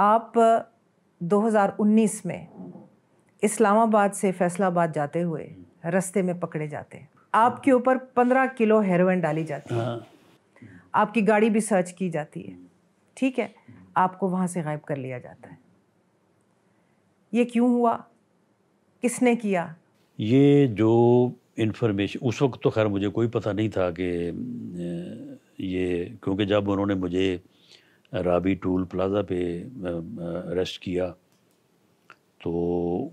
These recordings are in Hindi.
आप 2019 में इस्लामाबाद से फैसलाबाद जाते हुए रास्ते में पकड़े जाते आपके ऊपर 15 किलो हेरोइन डाली जाती है हाँ। आपकी गाड़ी भी सर्च की जाती है ठीक है आपको वहाँ से गायब कर लिया जाता है ये क्यों हुआ किसने किया ये जो इन्फॉर्मेशन उस वक्त तो खैर मुझे कोई पता नहीं था कि ये क्योंकि जब उन्होंने मुझे राबी टूल प्लाज़ा पे अरेस्ट किया तो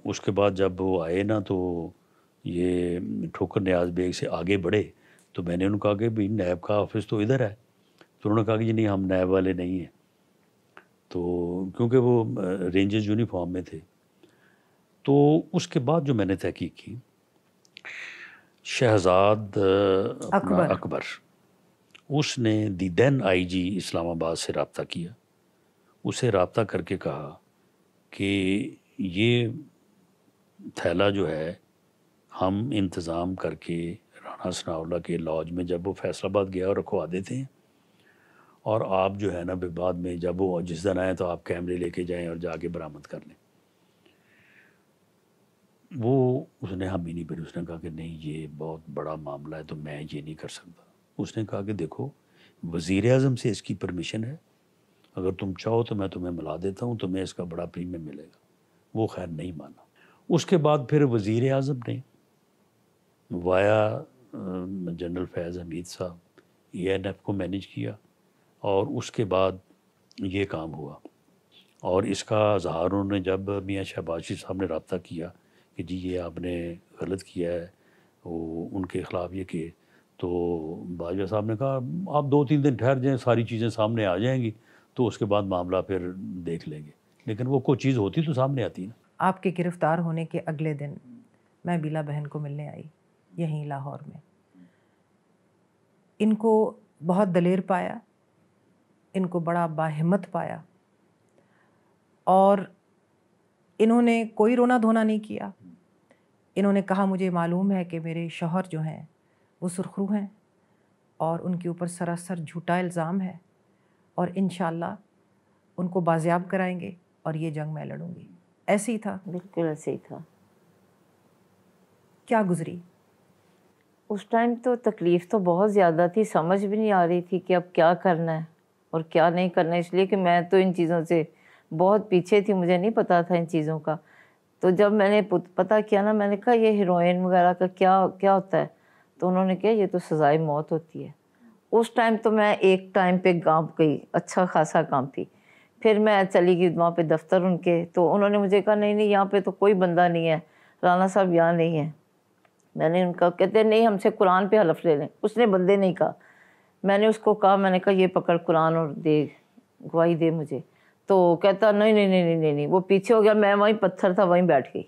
उसके बाद जब वो आए ना तो ये ठोकर न्याज बेग से आगे बढ़े तो मैंने उन्होंने कहा कि भाई नैब का ऑफिस तो इधर है तो उन्होंने कहा कि जी नहीं हम नैब वाले नहीं हैं तो क्योंकि वो रेंजर्स यूनिफॉर्म में थे तो उसके बाद जो मैंने तहकीक की शहजाद अकबर अकबर उसने दी देन आईजी इस्लामाबाद से रबता किया उसे रबता करके कहा कि ये थैला जो है हम इंतज़ाम करके राना सनावला के लॉज में जब वो फैसलाबाद गया और रखवा देते हैं और आप जो है ना बाद में जब वो जिस दिन आए तो आप कैमरे लेके जाएं और जाके बरामद कर लें वो उसने हामी नहीं भरी उसने कहा कि नहीं ये बहुत बड़ा मामला है तो मैं ये नहीं कर सकता उसने कहा कि देखो वज़ी अजम से इसकी परमिशन है अगर तुम चाहो तो मैं तुम्हें मिला देता हूँ तुम्हें इसका बड़ा प्रीमियम मिलेगा वो खैर नहीं माना उसके बाद फिर वज़ी अजम ने वाया जनरल फैज़ हमीद साहब ए एन एफ को मैनेज किया और उसके बाद ये काम हुआ और इसका अजहार उन्होंने जब मियाँ शहबाजी साहब ने रबता किया कि जी ये आपने गलत किया है वो उनके ख़िलाफ़ ये कि तो बाजवा साहब ने कहा आप दो तीन दिन ठहर जाएं सारी चीज़ें सामने आ जाएंगी तो उसके बाद मामला फिर देख लेंगे लेकिन वो कोई चीज़ होती तो सामने आती ना आपके गिरफ्तार होने के अगले दिन मैं बीला बहन को मिलने आई यहीं लाहौर में इनको बहुत दलेर पाया इनको बड़ा बाहिम्मत पाया और इन्होंने कोई रोना धोना नहीं किया इन्होंने कहा मुझे मालूम है कि मेरे शोहर जो हैं वो सुरखरू हैं और उनके ऊपर सरासर झूठा इल्ज़ाम है और इन उनको बाजियाब कराएंगे और ये जंग मैं लड़ूंगी ऐसे ही था बिल्कुल ऐसे ही था क्या गुजरी उस टाइम तो तकलीफ़ तो बहुत ज़्यादा थी समझ भी नहीं आ रही थी कि अब क्या करना है और क्या नहीं करना है इसलिए कि मैं तो इन चीज़ों से बहुत पीछे थी मुझे नहीं पता था इन चीज़ों का तो जब मैंने पता किया ना मैंने कहा ये हीरोइन वगैरह का क्या क्या होता है तो उन्होंने कहा ये तो सजाए मौत होती है उस टाइम तो मैं एक टाइम पे गांव गई अच्छा खासा थी फिर मैं चली गई वहाँ पे दफ्तर उनके तो उन्होंने मुझे कहा नहीं नहीं यहाँ पे तो कोई बंदा नहीं है राना साहब यहाँ नहीं है मैंने उनका कहते नहीं हमसे कुरान पे हलफ ले लें उसने बंदे नहीं कहा मैंने उसको कहा मैंने कहा ये पकड़ कुरान और दे गवाही दे मुझे तो कहता नहीं नहीं नहीं नहीं नहीं नहीं वो पीछे हो गया मैं वहीं पत्थर था वहीं बैठ गई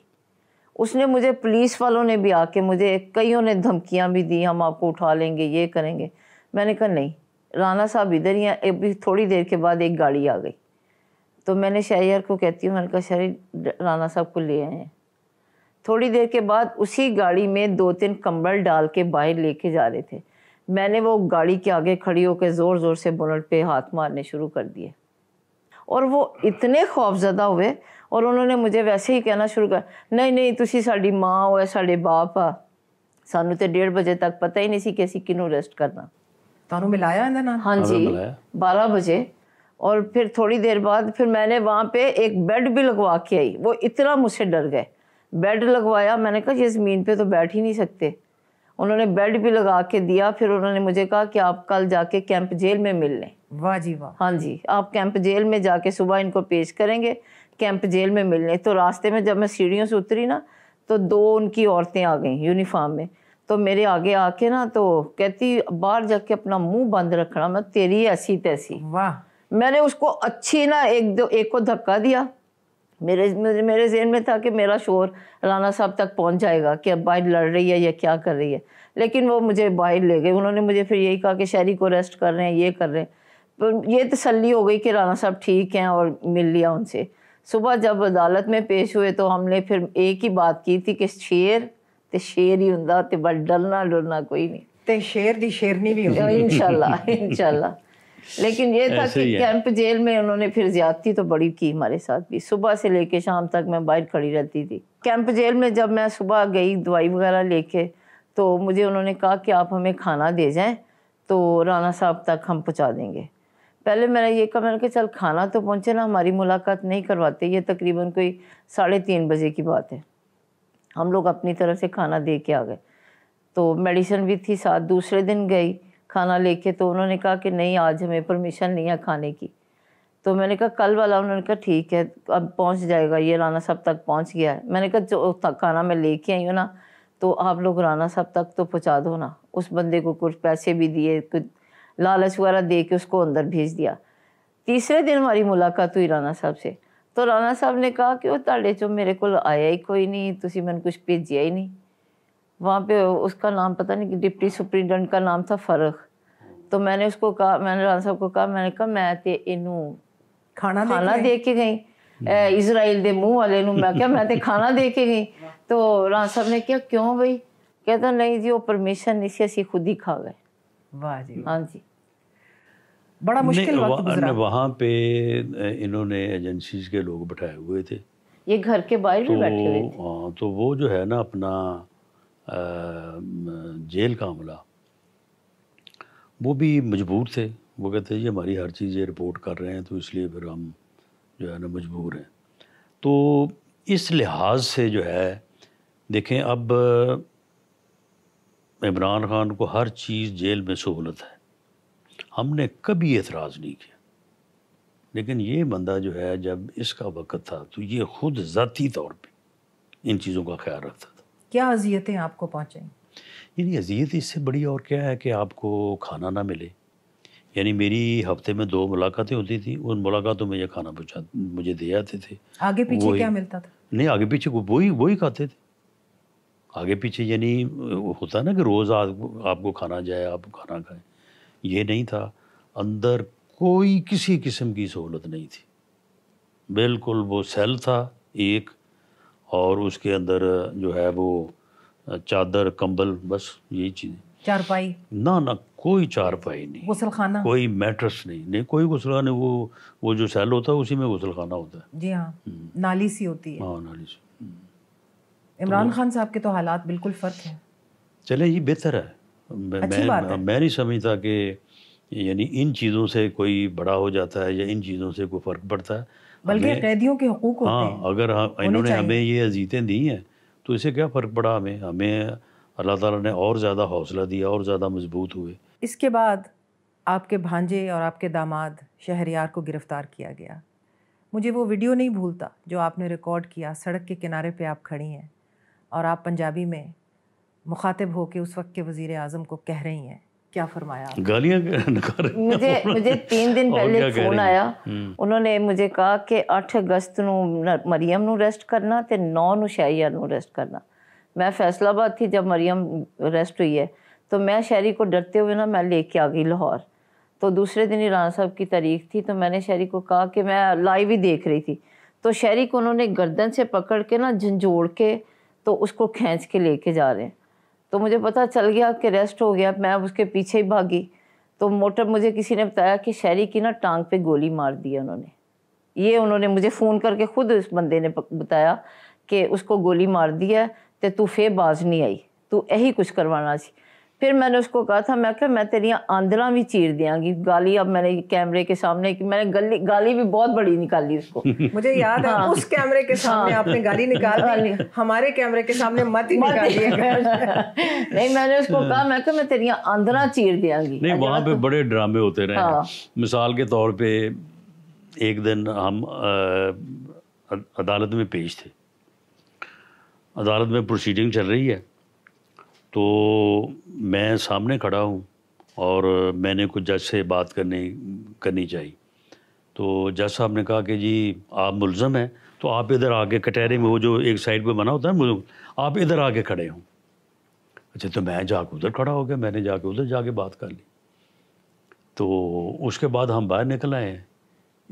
उसने मुझे पुलिस वालों ने भी आके मुझे कईयों ने धमकियां भी दी हम आपको उठा लेंगे ये करेंगे मैंने कहा नहीं राना साहब इधर ही अभी थोड़ी देर के बाद एक गाड़ी आ गई तो मैंने शहर को कहती हूँ मैंने कहा शहर राना साहब को ले आए हैं थोड़ी देर के बाद उसी गाड़ी में दो तीन कंबल डाल के बाहर लेके जा रहे थे मैंने वो गाड़ी के आगे खड़ी होकर ज़ोर ज़ोर से बुलेट पे हाथ मारने शुरू कर दिए और वो इतने खौफजदा हुए और उन्होंने मुझे वैसे ही कहना शुरू कर नहीं नहीं ਨਹੀਂ ਤੁਸੀਂ ਸਾਡੀ ਮਾਂ ਹੋ ਸਾਡੇ ਬਾਪ ਆ ਸਾਨੂੰ ਤੇ 1:30 ਵਜੇ ਤੱਕ ਪਤਾ ਹੀ ਨਹੀਂ कि असी कि रेस्ट करना तुम मिलाया ਮਿਲਾਇਆ ਇਹਨਾਂ ਨਾਲ ਹਾਂਜੀ 12 और फिर थोड़ी देर बाद फिर मैंने वहाँ पे एक बेड भी लगवा के आई वो इतना मुझसे डर गए बेड लगवाया मैंने कहा ये ज़मीन पे तो बैठ ही नहीं सकते उन्होंने बेड भी लगा के दिया फिर उन्होंने मुझे कहा कि आप कल जाके कैंप जेल में मिल लें वाह जी वाह हाँ जी आप कैंप जेल में जाके सुबह इनको पेश करेंगे कैंप जेल में मिलने तो रास्ते में जब मैं सीढ़ियों से उतरी ना तो दो उनकी औरतें आ गई यूनिफॉर्म में तो मेरे आगे आके ना तो कहती बाहर जाके अपना मुंह बंद रखना मैं तेरी ऐसी तैसी वाह मैंने उसको अच्छी ना एक दो एक को धक्का दिया मेरे मेरे, मेरे में था कि मेरा शोर राना साहब तक पहुंच जाएगा कि अब बाहर लड़ रही है या क्या कर रही है लेकिन वो मुझे बाहर ले गए उन्होंने मुझे फिर यही कहा कि शहरी को रेस्ट कर रहे हैं ये कर रहे हैं तो ये तसली हो गई कि राना साहब ठीक हैं और मिल लिया उनसे सुबह जब अदालत में पेश हुए तो हमने फिर एक ही बात की थी कि शेर तो शेर ही होंगे तो बस डरना डरना कोई नहीं ते शेर दी शेरनी भी तो इनशाला इनशाला लेकिन ये था कि कैंप जेल में उन्होंने फिर ज्यादती तो बड़ी की हमारे साथ भी सुबह से लेके शाम तक मैं बाहर खड़ी रहती थी कैंप जेल में जब मैं सुबह गई दवाई वगैरह लेके तो मुझे उन्होंने कहा कि आप हमें खाना दे जाएं तो राना साहब तक हम पहुंचा देंगे पहले मैंने ये कहा मैंने कहा चल खाना तो पहुँचे ना हमारी मुलाकात नहीं करवाते ये तकरीबन कोई साढ़े तीन बजे की बात है हम लोग अपनी तरफ से खाना दे के आ गए तो मेडिसिन भी थी साथ दूसरे दिन गई खाना लेके तो उन्होंने कहा कि नहीं आज हमें परमिशन नहीं है खाने की तो मैंने कहा कल वाला उन्होंने कहा ठीक है अब पहुंच जाएगा ये राना साहब तक पहुंच गया है मैंने कहा जो खाना मैं लेके आई हूँ ना तो आप लोग राना साहब तक तो पहुँचा दो ना उस बंदे को कुछ पैसे भी दिए कुछ लालच वगैरह दे के उसको अंदर भेज दिया तीसरे दिन हमारी मुलाकात हुई राणा साहब से तो राणा साहब ने कहा कि वो ताड़े चो मेरे को आया ही कोई नहीं तुम मैंने कुछ भेजिया ही नहीं वहाँ पे उसका नाम पता नहीं कि डिप्टी सुप्रिंटेंडेंट का नाम था फ़र्क तो मैंने उसको कहा मैंने राणा साहब को कहा मैंने कहा मैं तो इनू खाना खाना दे के गई इसराइल के मूँह वाले मैं क्या मैं तो खाना दे के गई तो राणा साहब ने कहा क्यों भाई कहता नहीं जी वो परमिशन नहीं सी असी खुद ही खा गए वाह जी हम्म। हाँ जी बड़ा मुश्किल वक्त गुजरा वहाँ पे इन्होंने एजेंसीज के लोग बैठाए हुए थे ये घर के बाहर तो, भी बैठे हुए थे आ, हाँ, तो वो जो है ना अपना आ, जेल का अमला वो भी मजबूर थे वो कहते हैं जी हमारी हर चीज़ ये रिपोर्ट कर रहे हैं तो इसलिए फिर हम जो है ना मजबूर हैं तो इस लिहाज से जो है देखें अब इमरान खान को हर चीज़ जेल में सहूलत है हमने कभी एतराज़ नहीं किया लेकिन ये बंदा जो है जब इसका वक़्त था तो ये खुद ज़ाती तौर पे इन चीज़ों का ख्याल रखता था क्या अजियतें आपको पहुँचें यानी अजियत इससे बड़ी और क्या है कि आपको खाना ना मिले यानी मेरी हफ्ते में दो मुलाकातें होती थी उन मुलाकातों में यह खाना पहुँचा मुझे दे जाते थे आगे पीछे क्या मिलता था नहीं आगे पीछे वही वही खाते थे आगे पीछे यानी होता ना कि रोज़ आपको खाना जाए आप खाना खाएं ये नहीं था अंदर कोई किसी किस्म की सहूलत नहीं थी बिल्कुल वो सेल था एक और उसके अंदर जो है वो चादर कंबल बस यही चीज़ें चारपाई ना ना कोई चारपाई नहीं गुसलखाना कोई मैट्रस नहीं नहीं कोई गुसलखाना वो वो जो सेल होता है उसी में गुसलखाना होता है जी हाँ हम्म। नाली सी होती है हाँ नाली सी हम्म। तो इमरान खान साहब के तो हालात बिल्कुल फ़र्क हैं चले ये बेहतर है मैं, मैं नहीं समझता कि यानी इन चीज़ों से कोई बड़ा हो जाता है या इन चीज़ों से कोई फ़र्क पड़ता है बल्कि कैदियों के हकूक होते हाँ अगर हम इन्होंने हमें ये अजीतें दी हैं तो इसे क्या फ़र्क पड़ा हमें हमें अल्लाह ताला ने और ज़्यादा हौसला दिया और ज़्यादा मजबूत हुए इसके बाद आपके भांजे और आपके दामाद शहरियार को गिरफ़्तार किया गया मुझे वो वीडियो नहीं भूलता जो आपने रिकॉर्ड किया सड़क के किनारे पे आप खड़ी हैं और आप पंजाबी में मुखातिब होकर उस वक्त के वजीर आजम को कह रही हैं क्या फरमाया गालियां मुझे मुझे तीन दिन पहले फोन आया हम्म। उन्होंने मुझे कहा कि अठ अगस्त ਨੂੰ मरियम ਨੂੰ ਰੈਸਟ ਕਰਨਾ ਤੇ 9 ਨੂੰ ਸ਼ਾਇਆ ਨੂੰ ਰੈਸਟ ਕਰਨਾ मैं फैसलाबाद थी जब मरियम रेस्ट हुई है तो मैं शहरी को डरते हुए ना मैं लेके आ गई लाहौर तो दूसरे दिन ईरान साहब की तारीख थी तो मैंने शहरी को कहा कि मैं लाइव ही देख रही थी तो शहरी को उन्होंने गर्दन से पकड़ के ना झंझोड़ के तो उसको खींच के लेके जा रहे हैं तो मुझे पता चल गया कि रेस्ट हो गया मैं उसके पीछे ही भागी तो मोटर मुझे किसी ने बताया कि शहरी की ना टांग पे गोली मार दी उन्होंने ये उन्होंने मुझे फ़ोन करके ख़ुद उस बंदे ने बताया कि उसको गोली मार दी है तो तू फिर बाज नहीं आई तू यही कुछ करवाना चाहिए फिर मैंने उसको कहा था मैं क्या मैं तेरी आंधला भी चीर देंगी गाली अब मैंने कैमरे के सामने की मैंने गली गाली भी बहुत बड़ी निकाली उसको मुझे हाँ। याद है हाँ। उस कैमरे के सामने हाँ। आपने गाली निकाल दी हमारे कैमरे के सामने मत ही निकालिए नहीं मैंने उसको कहा हाँ। मैं क्या मैं तेरी आंधला चीर देंगी नहीं वहाँ पे तो बड़े ड्रामे होते रहे हाँ। मिसाल के तौर पर एक दिन हम अदालत में पेश थे अदालत में प्रोसीडिंग चल रही है तो मैं सामने खड़ा हूँ और मैंने कुछ जज से बात करनी करनी चाहिए तो जज साहब ने कहा कि जी आप मुलज़म हैं तो आप इधर आके कटहरे में वो जो एक साइड पे बना होता है आप इधर आके खड़े हों अच्छा तो मैं जाके उधर खड़ा हो गया मैंने जाके उधर जाके बात कर ली तो उसके बाद हम बाहर निकल आए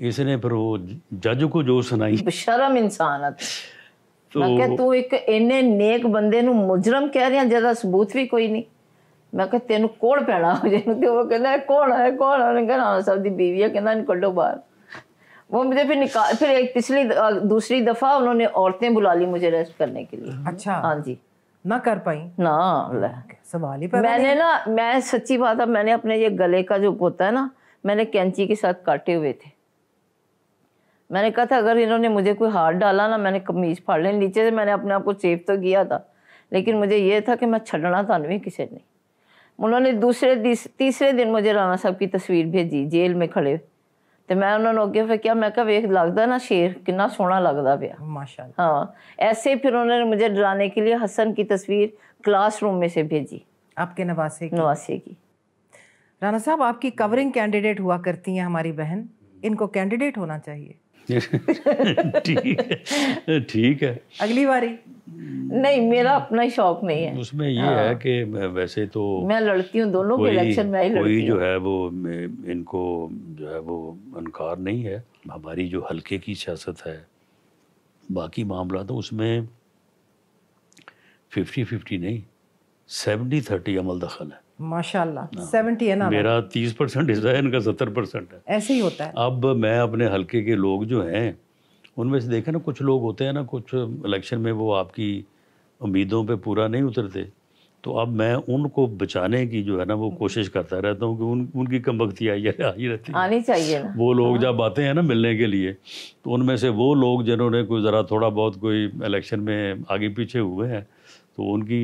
इसने फिर वो जज को जो सुनाई शर्म इंसान ਮੈਂ ਕਿਹਾ ਤੂੰ ਇੱਕ ਇੰਨੇ ਨੇਕ ਬੰਦੇ ਨੂੰ ਮੁਜਰਮ ਕਹਿ ਰਿਹਾ ਜਿਹਦਾ ਸਬੂਤ ਵੀ ਕੋਈ ਨਹੀਂ ਮੈਂ ਕਿਹਾ ਤੈਨੂੰ ਕੋਣ ਪੈਣਾ ਜਿਹਨੂੰ ਤੇ ਉਹ ਕਹਿੰਦਾ ਕੋਣ ਹੈ ਕੋਣ ਹੈ ਉਹਨੇ ਕਹਿੰਦਾ ਸਭ ਦੀ ਬੀਵੀ ਹੈ ਕਹਿੰਦਾ ਇਹਨੂੰ ਕੱਢੋ ਬਾਹਰ वो मुझे फिर निकाल फिर एक पिछली दूसरी दफा उन्होंने औरतें बुला ली मुझे रेस्ट करने के लिए अच्छा हाँ जी ना कर पाई ना सवाल ही मैंने ना मैं सच्ची बात है मैंने अपने ये गले का जो पोता है ना मैंने कैंची के साथ काटे हुए थे मैंने कहा था अगर इन्होंने मुझे कोई हाथ डाला ना मैंने कमीज फाड़ ली नीचे से मैंने अपने आप को सेव तो किया था लेकिन मुझे ये था कि मैं छड़ना था तो नहीं किसी ने उन्होंने दूसरे दिस तीसरे दिन मुझे राणा साहब की तस्वीर भेजी जेल में खड़े तो मैं उन्होंने अगे फिर क्या मैं ਮੈਂ वेख लगता ना शेर ਸ਼ੇਰ सोहना लगता ਲੱਗਦਾ माशा हाँ ऐसे फिर उन्होंने मुझे डराने के लिए हसन की तस्वीर क्लासरूम में से भेजी आपके नवासे की नवासे की राणा साहब आपकी कवरिंग कैंडिडेट हुआ करती हैं हमारी बहन इनको कैंडिडेट होना चाहिए ठीक ठीक है अगली बारी नहीं मेरा अपना शौक नहीं है उसमें ये हाँ। है कि वैसे तो मैं लड़ती हूँ दोनों के इलेक्शन में लड़ती कोई जो है वो इनको जो है वो अनकार नहीं है हमारी जो हल्के की सियासत है बाकी मामला तो उसमें फिफ्टी फिफ्टी नहीं सेवेंटी थर्टी अमल दखल है माशाल्लाह हाँ। सेवेंटी है ना मेरा तीस परसेंट हिस्सा है इनका सत्तर परसेंट है ऐसे ही होता है अब मैं अपने हल्के के लोग जो हैं उनमें से देखें ना कुछ लोग होते हैं ना कुछ इलेक्शन में वो आपकी उम्मीदों पे पूरा नहीं उतरते तो अब मैं उनको बचाने की जो है ना वो कोशिश करता रहता हूँ कि उन उनकी कम वक्ती आई आ ही रहती है आनी चाहिए ना वो लोग हाँ। जब आते हैं ना मिलने के लिए तो उनमें से वो लोग जिन्होंने कोई ज़रा थोड़ा बहुत कोई इलेक्शन में आगे पीछे हुए हैं तो उनकी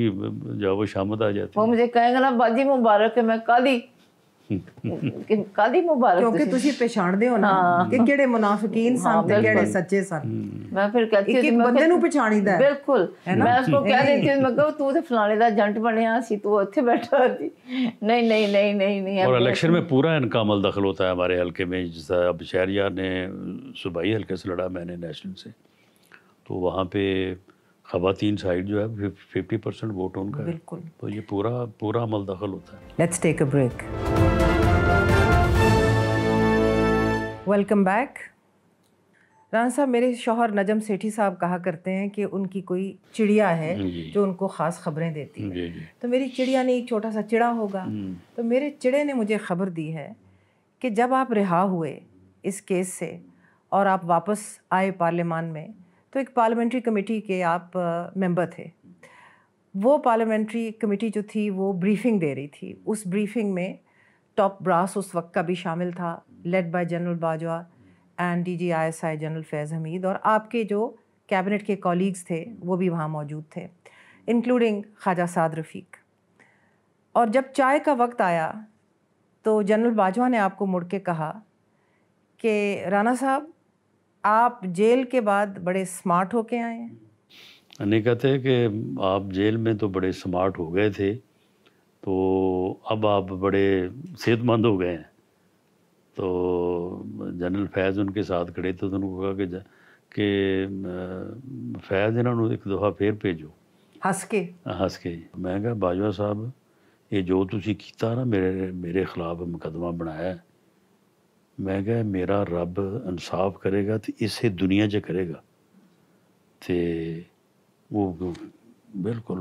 वो आमद आ जाती वो मुझे कहेंगे ना बाजी मुबारक है मैं काली ਕਾਦੀ ਤੁਸੀਂ ਪਛਾਣਦੇ ਹੋ ਨਾ ਕਿ ਕਿਹੜੇ ਸਨ ਤੇ ਕਿਹੜੇ ਸੱਚੇ ਸਨ ਮੈਂ ਫਿਰ ਕਹਤੀ ਬੰਦੇ ਨੂੰ ਪਛਾਣੀਦਾ ਬਿਲਕੁਲ ਮੈਂ ਉਸ ਨੂੰ ਕਹਿ ਦਿੱਤੀ ਮੈਂ ਤੂੰ ਤੇ ਫਲਾਣੇ ਦਾ ਬਣਿਆ ਸੀ ਤੂੰ ਉੱਥੇ ਬੈਠਾ ਸੀ ਨਹੀਂ हल्के से लड़ा मैंने नेशनल से तो वहाँ पे खातन साइड जो है फिफ्टी परसेंट वोट उनका बिल्कुल तो ये पूरा पूरा अमल दखल होता है let's take a break welcome back Rana साहब मेरे शोहर नजम सेठी साहब कहा करते हैं कि उनकी कोई चिड़िया है जो उनको ख़ास ख़बरें देती है तो मेरी चिड़िया ने एक छोटा सा चिड़ा होगा हम्म। तो मेरे चिड़े ने मुझे ख़बर दी है कि जब आप रिहा हुए इस केस से और आप वापस आए पार्लियामान में तो एक पार्लियामेंट्री कमेटी के आप मेंबर थे वो पार्लियामेंट्री कमेटी जो थी वो ब्रीफिंग दे रही थी उस ब्रीफिंग में टॉप ब्रास उस वक्त का भी शामिल था led by general Bajwa and D G I S I general Faiz Hamid और आपके जो कैबिनेट के कॉलीग्स थे वो भी वहाँ मौजूद थे इंक्लूडिंग ख्वाजा साद रफ़ीक और जब चाय का वक्त आया तो जनरल बाजवा ने आपको मुड़ के कहा कि राना साहब आप जेल के बाद बड़े स्मार्ट होके आए हैं अने कहते हैं कि आप जेल में तो बड़े स्मार्ट हो गए थे तो अब आप बड़े सेहतमंद हो गए हैं तो जनरल फैज़ उनके साथ खड़े थे तो उन्होंने कहा कि कि फैज़ इन्होंने एक दफ़ा फिर भेजो हंस के हंस के मैं क्या बाजवा साहब ये जो तुम किया ना मेरे मेरे खिलाफ मुकदमा बनाया है मैं क्या मेरा रब इंसाफ करेगा तो इसे दुनिया ज करेगा तो वो बिल्कुल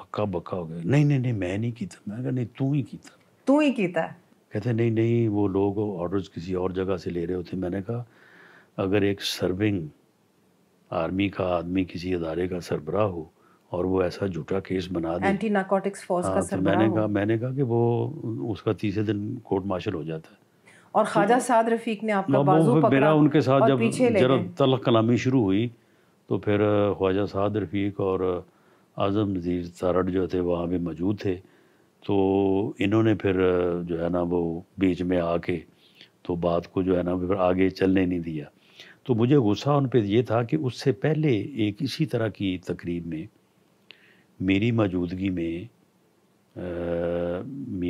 हक्का बक्का हो गया नहीं नहीं नहीं मैं नहीं किया मैं क्या नहीं तू ही किया तू ही किया कहते नहीं नहीं वो लोग ऑर्डर्स किसी और जगह से ले रहे होते मैंने कहा अगर एक सर्विंग आर्मी का आदमी किसी अदारे का सरबरा हो और वो ऐसा झूठा केस बना दे एंटी नार्कोटिक्स फोर्स का तो मैंने कहा मैंने कहा कि वो उसका तीसरे दिन कोर्ट मार्शल हो जाता है और ख्वाजा साद रफीक ने आपका बाजू पकड़ा मेरा उनके साथ जब जरा तलख कलामी शुरू हुई तो फिर ख्वाजा साद रफीक और आज़म नज़ीर सारड जो थे वहाँ भी मौजूद थे तो इन्होंने फिर जो है ना वो बीच में आके तो बात को जो है ना फिर आगे चलने नहीं दिया तो मुझे गुस्सा उन पर यह था कि उससे पहले एक इसी तरह की तकरीब में मेरी मौजूदगी में मियाँ